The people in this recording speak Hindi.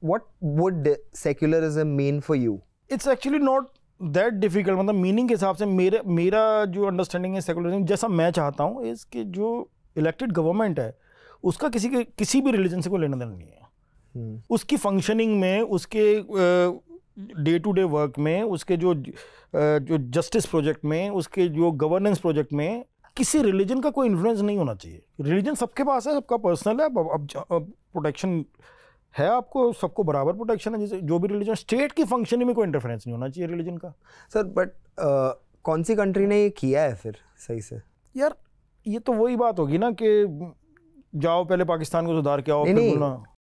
What would secularism mean for you? It's actually not that difficult मतलब मीनिंग के हिसाब से मेरे मेरा जो अंडरस्टैंडिंग है सेकुलरिज्म जैसा मैं चाहता हूँ इस कि जो इलेक्टेड गवर्नमेंट है उसका किसी के किसी भी रिलीजन से कोई लेना देना नहीं है hmm. उसकी फंक्शनिंग में उसके डे टू डे वर्क में उसके जो जो जस्टिस प्रोजेक्ट में उसके जो गवर्नेंस प्रोजेक्ट में किसी रिलीजन का कोई इन्फ्लुएंस नहीं होना चाहिए रिलीजन सबके पास है सबका पर्सनल है अब अब प्रोटेक्शन है आपको सबको बराबर प्रोटेक्शन है जैसे जो भी रिलीजन स्टेट की फंक्शन में कोई इंटरफेरेंस नहीं होना चाहिए रिलीजन का सर बट uh, कौन सी कंट्री ने ये किया है फिर सही से यार ये तो वही बात होगी ना कि जाओ पहले पाकिस्तान को सुधार के आओ फिर नहीं,